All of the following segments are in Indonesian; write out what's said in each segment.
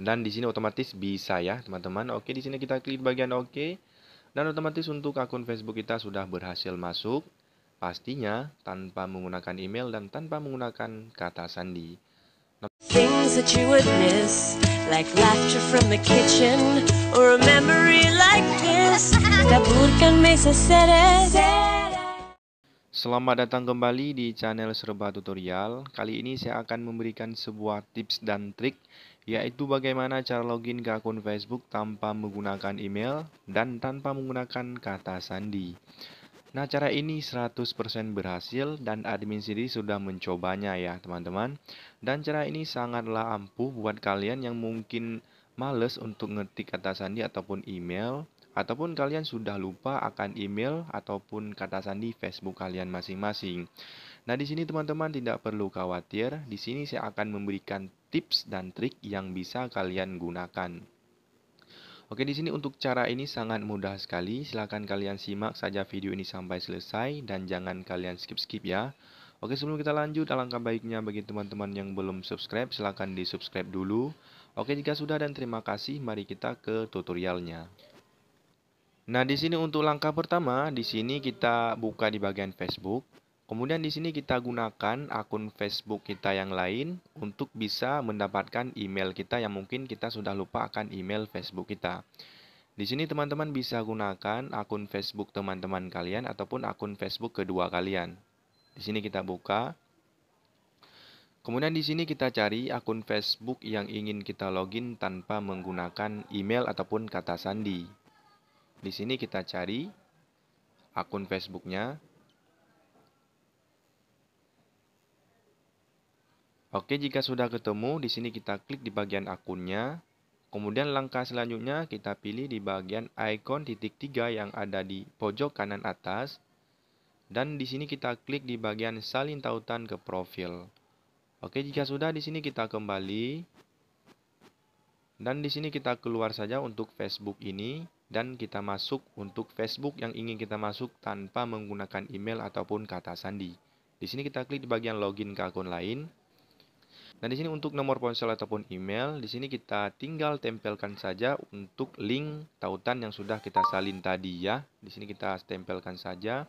dan di sini otomatis bisa ya teman-teman oke di sini kita klik bagian oke dan otomatis untuk akun Facebook kita sudah berhasil masuk pastinya tanpa menggunakan email dan tanpa menggunakan kata sandi Selamat datang kembali di channel Serba Tutorial. Kali ini saya akan memberikan sebuah tips dan trik yaitu bagaimana cara login ke akun Facebook tanpa menggunakan email dan tanpa menggunakan kata sandi. Nah, cara ini 100% berhasil dan admin sendiri sudah mencobanya ya, teman-teman. Dan cara ini sangatlah ampuh buat kalian yang mungkin males untuk ngetik kata sandi ataupun email ataupun kalian sudah lupa akan email ataupun kata sandi Facebook kalian masing-masing. Nah, di sini teman-teman tidak perlu khawatir, di sini saya akan memberikan tips dan trik yang bisa kalian gunakan. Oke, di sini untuk cara ini sangat mudah sekali. Silahkan kalian simak saja video ini sampai selesai dan jangan kalian skip-skip ya. Oke sebelum kita lanjut alangkah baiknya bagi teman-teman yang belum subscribe silahkan di subscribe dulu Oke jika sudah dan terima kasih mari kita ke tutorialnya Nah, di sini untuk langkah pertama, di sini kita buka di bagian Facebook. Kemudian di sini kita gunakan akun Facebook kita yang lain untuk bisa mendapatkan email kita yang mungkin kita sudah lupa akan email Facebook kita. Di sini teman-teman bisa gunakan akun Facebook teman-teman kalian ataupun akun Facebook kedua kalian. Di sini kita buka. Kemudian di sini kita cari akun Facebook yang ingin kita login tanpa menggunakan email ataupun kata sandi. Di sini kita cari akun Facebooknya. Oke, jika sudah ketemu, di sini kita klik di bagian akunnya. Kemudian langkah selanjutnya kita pilih di bagian icon titik tiga yang ada di pojok kanan atas. Dan di sini kita klik di bagian salin tautan ke profil. Oke, jika sudah di sini kita kembali. Dan di sini kita keluar saja untuk Facebook ini dan kita masuk untuk Facebook yang ingin kita masuk tanpa menggunakan email ataupun kata sandi. Di sini kita klik di bagian login ke akun lain. Nah, di sini untuk nomor ponsel ataupun email, di sini kita tinggal tempelkan saja untuk link tautan yang sudah kita salin tadi ya. Di sini kita tempelkan saja.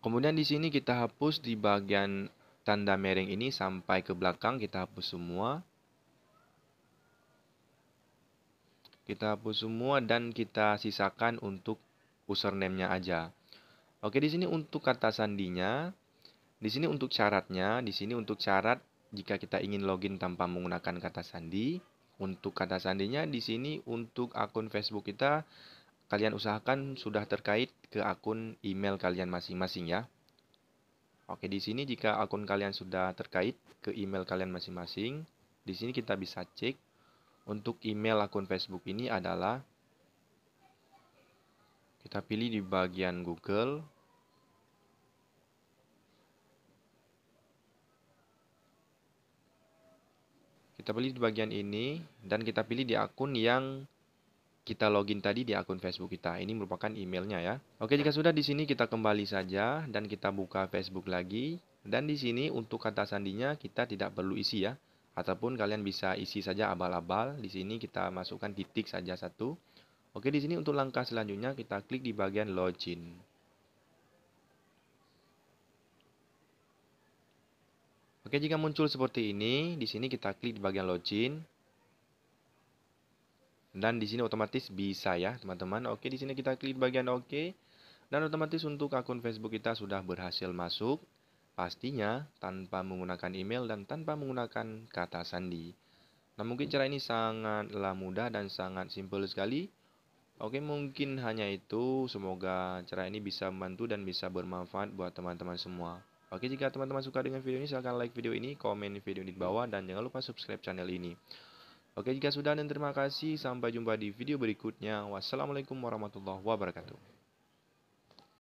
Kemudian di sini kita hapus di bagian tanda mereng ini sampai ke belakang kita hapus semua. Kita hapus semua dan kita sisakan untuk username-nya aja. Oke, di sini untuk kata sandinya, di sini untuk syaratnya, di sini untuk syarat jika kita ingin login tanpa menggunakan kata sandi. Untuk kata sandinya di sini untuk akun Facebook kita kalian usahakan sudah terkait ke akun email kalian masing-masing ya. Oke, di sini jika akun kalian sudah terkait ke email kalian masing-masing, di sini kita bisa cek untuk email akun Facebook ini adalah kita pilih di bagian Google kita pilih di bagian ini dan kita pilih di akun yang kita login tadi di akun Facebook kita. Ini merupakan emailnya ya. Oke, jika sudah di sini kita kembali saja dan kita buka Facebook lagi. Dan di sini untuk kata sandinya kita tidak perlu isi ya ataupun kalian bisa isi saja abal-abal. Di sini kita masukkan titik saja satu. Oke, di sini untuk langkah selanjutnya kita klik di bagian login. Oke, jika muncul seperti ini, di sini kita klik di bagian login. Dan di sini otomatis bisa ya, teman-teman. Oke, di sini kita klik di bagian oke. dan otomatis untuk akun Facebook kita sudah berhasil masuk. Pastinya tanpa menggunakan email dan tanpa menggunakan kata sandi. Nah mungkin cara ini sangatlah mudah dan sangat simpel sekali. Oke mungkin hanya itu. Semoga cara ini bisa membantu dan bisa bermanfaat buat teman-teman semua. Oke jika teman-teman suka dengan video ini silahkan like video ini, komen video ini di bawah dan jangan lupa subscribe channel ini. Oke jika sudah dan terima kasih. Sampai jumpa di video berikutnya. Wassalamualaikum warahmatullahi wabarakatuh.